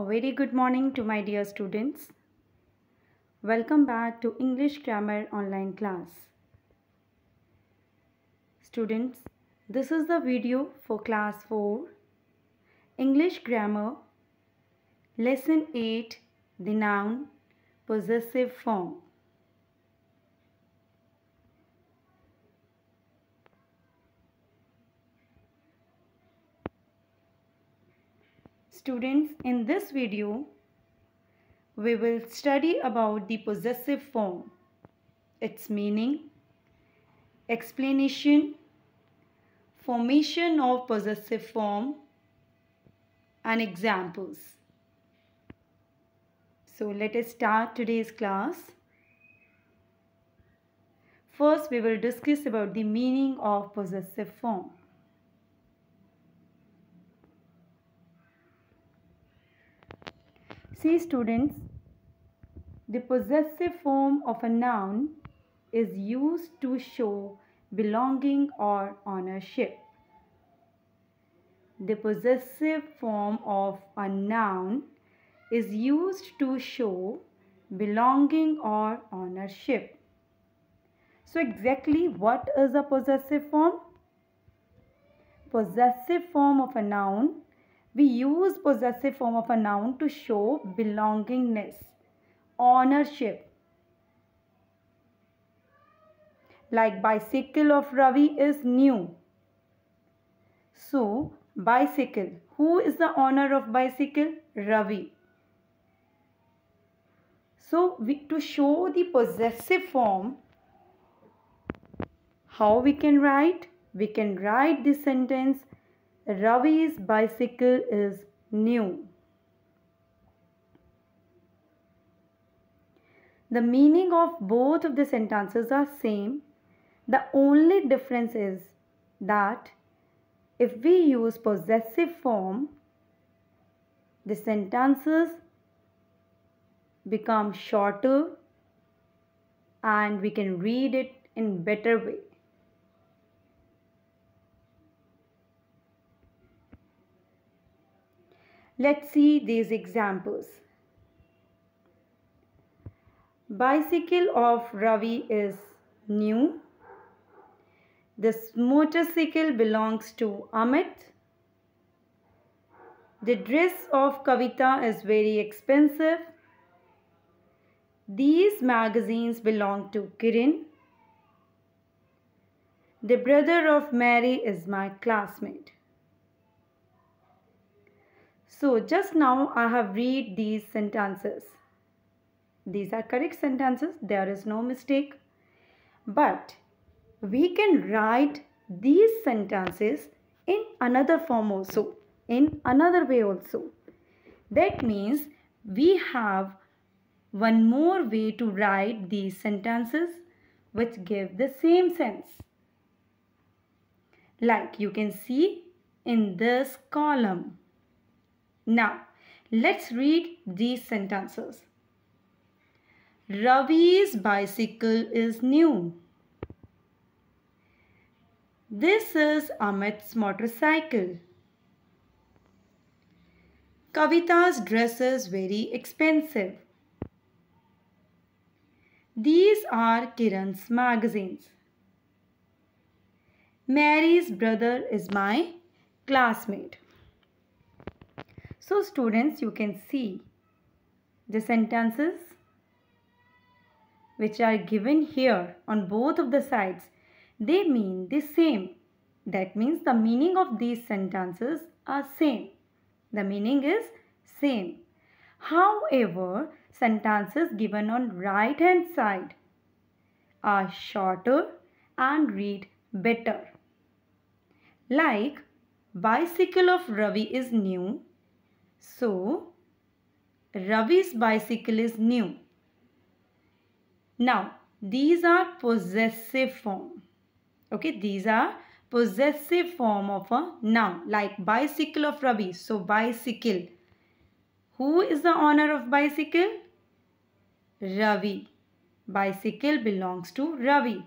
A very good morning to my dear students. Welcome back to English Grammar online class. Students, this is the video for class 4 English Grammar Lesson 8 The Noun Possessive Form. Students, in this video, we will study about the possessive form, its meaning, explanation, formation of possessive form, and examples. So let us start today's class. First, we will discuss about the meaning of possessive form. See students, the possessive form of a noun is used to show belonging or ownership. The possessive form of a noun is used to show belonging or ownership. So exactly what is a possessive form? Possessive form of a noun we use possessive form of a noun to show belongingness, ownership. Like bicycle of Ravi is new. So, bicycle. Who is the owner of bicycle? Ravi. So, we, to show the possessive form, how we can write? We can write this sentence Ravi's bicycle is new. The meaning of both of the sentences are same. The only difference is that if we use possessive form, the sentences become shorter and we can read it in better way. Let's see these examples. Bicycle of Ravi is new. This motorcycle belongs to Amit. The dress of Kavita is very expensive. These magazines belong to Kiran. The brother of Mary is my classmate. So just now I have read these sentences. These are correct sentences. There is no mistake. But we can write these sentences in another form also. In another way also. That means we have one more way to write these sentences which give the same sense. Like you can see in this column. Now, let's read these sentences. Ravi's bicycle is new. This is Amit's motorcycle. Kavita's dress is very expensive. These are Kiran's magazines. Mary's brother is my classmate. So students you can see the sentences which are given here on both of the sides they mean the same. That means the meaning of these sentences are same. The meaning is same. However, sentences given on right hand side are shorter and read better. Like bicycle of Ravi is new so, Ravi's bicycle is new. Now, these are possessive form. Okay, these are possessive form of a noun like bicycle of Ravi. So, bicycle. Who is the owner of bicycle? Ravi. Bicycle belongs to Ravi.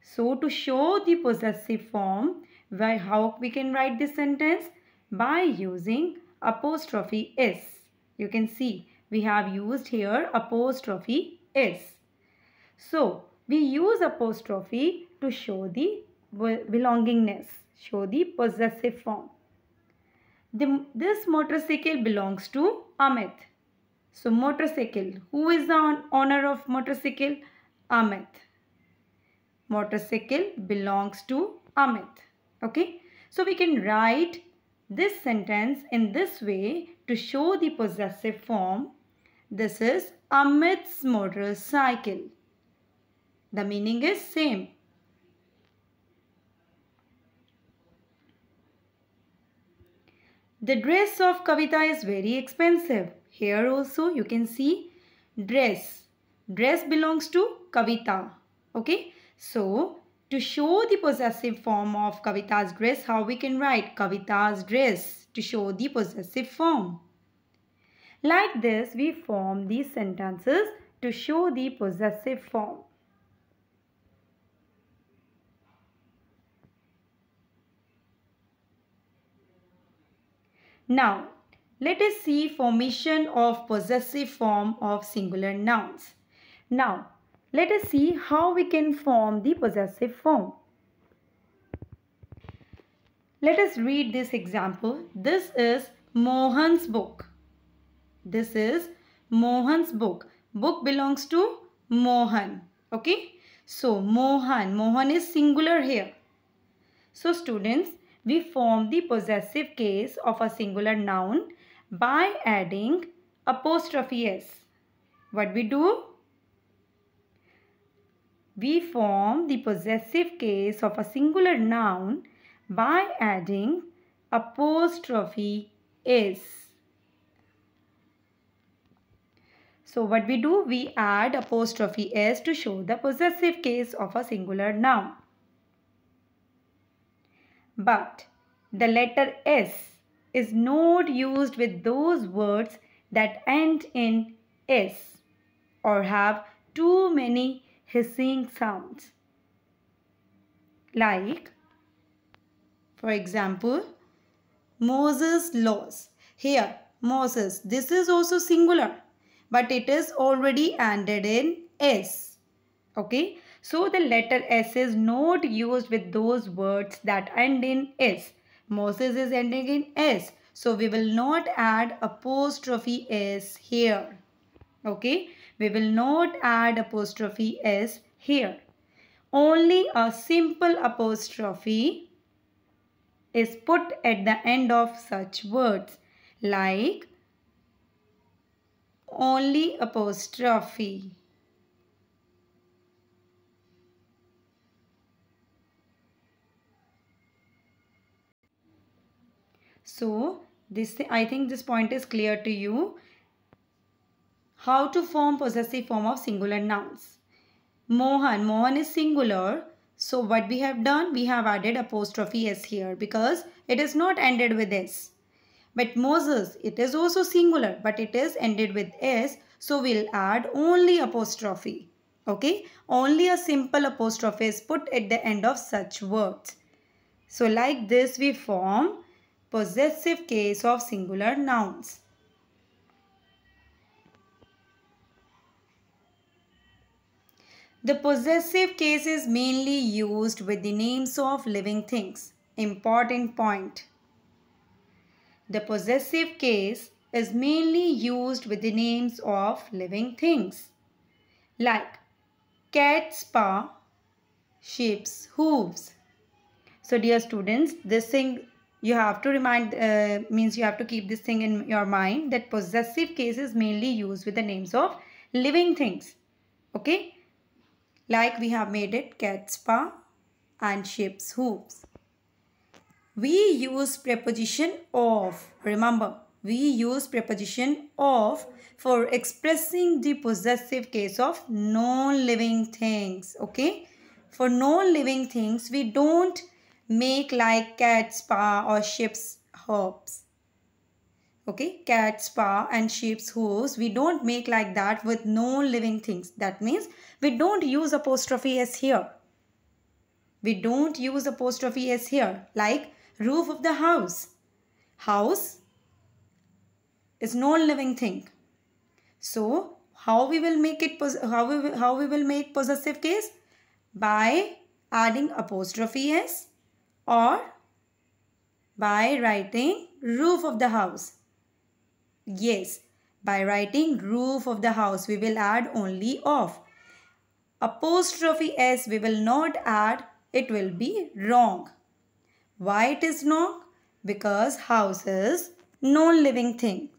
So, to show the possessive form, where how we can write this sentence? By using apostrophe s. You can see we have used here apostrophe s. So, we use apostrophe to show the belongingness, show the possessive form. The, this motorcycle belongs to Amit. So, motorcycle. Who is the owner of motorcycle? Amit. Motorcycle belongs to Amit. Okay. So, we can write this sentence in this way to show the possessive form. This is Amit's motorcycle. The meaning is same. The dress of Kavita is very expensive. Here also you can see dress. Dress belongs to Kavita. Okay. So to show the possessive form of Kavita's dress, how we can write Kavita's dress to show the possessive form. Like this, we form these sentences to show the possessive form. Now, let us see formation of possessive form of singular nouns. Now, let us see how we can form the possessive form. Let us read this example. This is Mohan's book. This is Mohan's book. Book belongs to Mohan. Okay. So, Mohan. Mohan is singular here. So, students, we form the possessive case of a singular noun by adding apostrophe s. What we do? we form the possessive case of a singular noun by adding apostrophe is. So what we do? We add apostrophe s to show the possessive case of a singular noun. But the letter s is not used with those words that end in s or have too many hissing sounds like for example Moses laws here Moses this is also singular but it is already ended in s okay so the letter s is not used with those words that end in s Moses is ending in s so we will not add apostrophe s here okay we will not add apostrophe s here. Only a simple apostrophe is put at the end of such words like only apostrophe. So this I think this point is clear to you. How to form possessive form of singular nouns? Mohan. Mohan is singular. So what we have done? We have added apostrophe s here because it is not ended with s. But Moses, it is also singular but it is ended with s. So we'll add only apostrophe. Okay. Only a simple apostrophe is put at the end of such words. So like this we form possessive case of singular nouns. The possessive case is mainly used with the names of living things. Important point. The possessive case is mainly used with the names of living things like cat's paw, sheep's hooves. So dear students, this thing you have to remind uh, means you have to keep this thing in your mind that possessive case is mainly used with the names of living things. Okay like we have made it cat's paw and sheep's hooves. We use preposition of. Remember, we use preposition of for expressing the possessive case of non-living things. Okay. For non-living things, we don't make like cat's paw or sheep's hooves okay cat spa and sheep's hooves we don't make like that with no living things that means we don't use apostrophe s here we don't use apostrophe s here like roof of the house house is no living thing so how we will make it how we, how we will make possessive case by adding apostrophe s or by writing roof of the house Yes. By writing roof of the house, we will add only of. Apostrophe S we will not add. It will be wrong. Why it is wrong? Because house is non-living thing.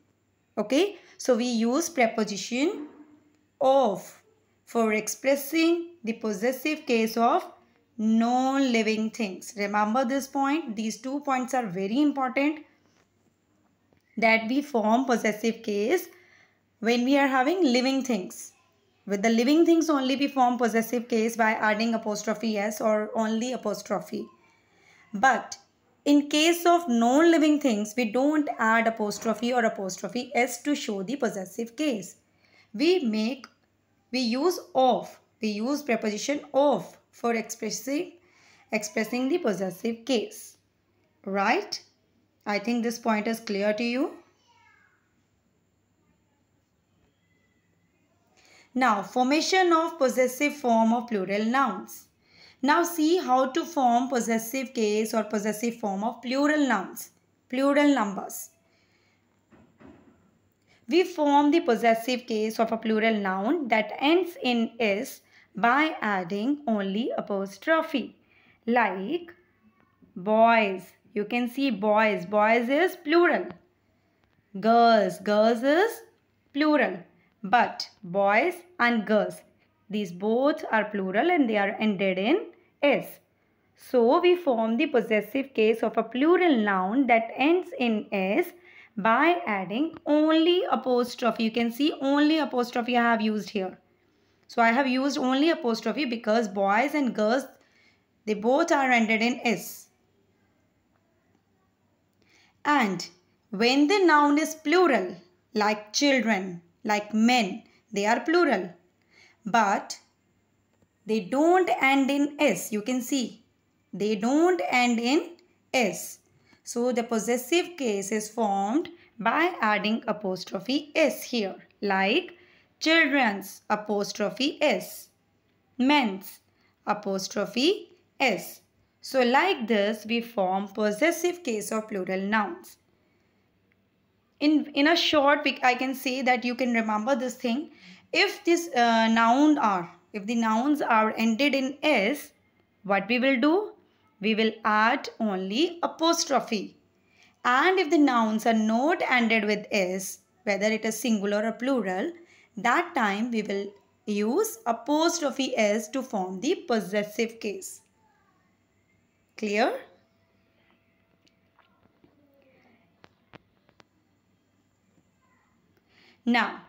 Okay. So we use preposition of for expressing the possessive case of non-living things. Remember this point. These two points are very important that we form possessive case when we are having living things. With the living things only we form possessive case by adding apostrophe s or only apostrophe. But in case of non-living things, we don't add apostrophe or apostrophe s to show the possessive case. We make, we use of, we use preposition of for expressing, expressing the possessive case. Right? I think this point is clear to you. Now, formation of possessive form of plural nouns. Now see how to form possessive case or possessive form of plural nouns, plural numbers. We form the possessive case of a plural noun that ends in is by adding only apostrophe like boys, you can see boys. Boys is plural. Girls. Girls is plural. But boys and girls. These both are plural and they are ended in s. So we form the possessive case of a plural noun that ends in s by adding only apostrophe. You can see only apostrophe I have used here. So I have used only apostrophe because boys and girls, they both are ended in s. And when the noun is plural, like children, like men, they are plural. But they don't end in S. You can see. They don't end in S. So the possessive case is formed by adding apostrophe S here. Like children's apostrophe S. Men's apostrophe S. So like this, we form possessive case of plural nouns. In, in a short, I can say that you can remember this thing. If this uh, noun are, if the nouns are ended in s, what we will do? We will add only apostrophe. And if the nouns are not ended with s, whether it is singular or plural, that time we will use apostrophe s to form the possessive case. Clear? Now,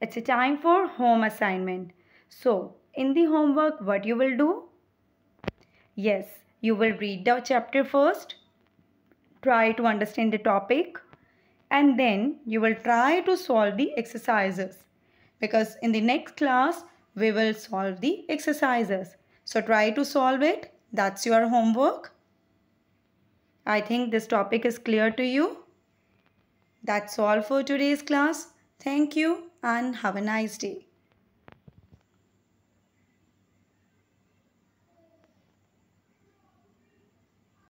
it's a time for home assignment. So, in the homework, what you will do? Yes, you will read the chapter first, try to understand the topic, and then you will try to solve the exercises. Because in the next class, we will solve the exercises. So, try to solve it. That's your homework. I think this topic is clear to you. That's all for today's class. Thank you and have a nice day.